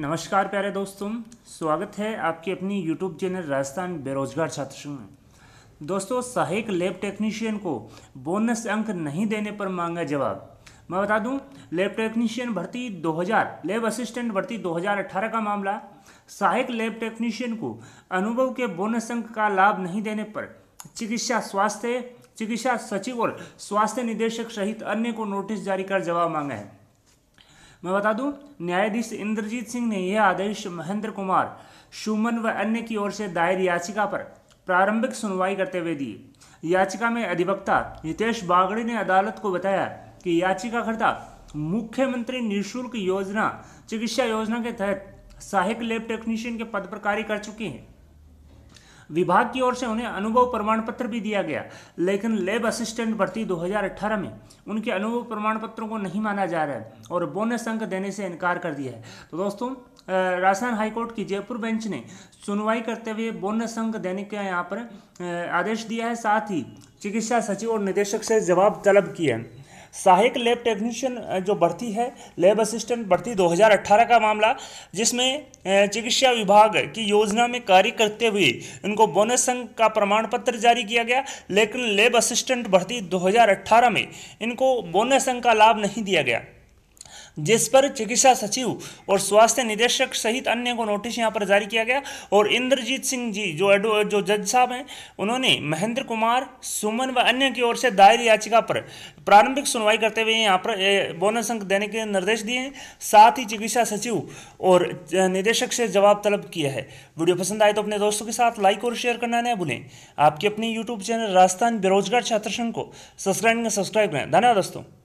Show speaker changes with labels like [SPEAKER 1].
[SPEAKER 1] नमस्कार प्यारे दोस्तों स्वागत है आपकी अपनी यूट्यूब चैनल राजस्थान बेरोजगार छात्र में दोस्तों सहायक लैब टेक्नीशियन को बोनस अंक नहीं देने पर मांगा जवाब मैं बता दूं लैब टेक्नीशियन भर्ती 2000 लैब असिस्टेंट भर्ती 2018 का मामला सहायक लैब टेक्नीशियन को अनुभव के बोनस अंक का लाभ नहीं देने पर चिकित्सा स्वास्थ्य चिकित्सा सचिव और स्वास्थ्य निदेशक सहित अन्य को नोटिस जारी कर जवाब मांगा है मैं बता दूं न्यायाधीश इंद्रजीत सिंह ने यह आदेश महेंद्र कुमार शुमन व अन्य की ओर से दायर याचिका पर प्रारंभिक सुनवाई करते हुए दी याचिका में अधिवक्ता हितेश बागड़ी ने अदालत को बताया कि याचिकाकर्ता मुख्यमंत्री निःशुल्क योजना चिकित्सा योजना के तहत सहायक लैब टेक्नीशियन के पद पर कार्य कर चुकी हैं विभाग की ओर से उन्हें अनुभव प्रमाण पत्र भी दिया गया लेकिन लेब असिस्टेंट भर्ती 2018 में उनके अनुभव प्रमाण पत्रों को नहीं माना जा रहा है और बोनस अंक देने से इनकार कर दिया है तो दोस्तों राजस्थान हाईकोर्ट की जयपुर बेंच ने सुनवाई करते हुए बोनस अंक देने का यहाँ पर आदेश दिया है साथ ही चिकित्सा सचिव और निदेशक से जवाब तलब किया है सहायक लैब टेक्नीशियन जो भर्ती है लैब असिस्टेंट भर्ती 2018 का मामला जिसमें चिकित्सा विभाग की योजना में कार्य करते हुए इनको बोनस संघ का प्रमाण पत्र जारी किया गया लेकिन लैब असिस्टेंट भर्ती 2018 में इनको बोनस संघ का लाभ नहीं दिया गया जिस पर चिकित्सा सचिव और स्वास्थ्य निदेशक सहित अन्य को नोटिस यहाँ पर जारी किया गया और इंद्रजीत सिंह जी जो एडो जो जज साहब हैं उन्होंने महेंद्र कुमार सुमन व अन्य की ओर से दायर याचिका पर प्रारंभिक सुनवाई करते हुए यहाँ पर बोनस अंक देने के निर्देश दिए हैं साथ ही चिकित्सा सचिव और निदेशक से जवाब तलब किया है वीडियो पसंद आए तो अपने दोस्तों के साथ लाइक और शेयर करना न भूलें आपके अपने यूट्यूब चैनल राजस्थान बेरोजगार छात्र संघ को सब्सक्राइब सब्सक्राइब करें धन्यवाद दोस्तों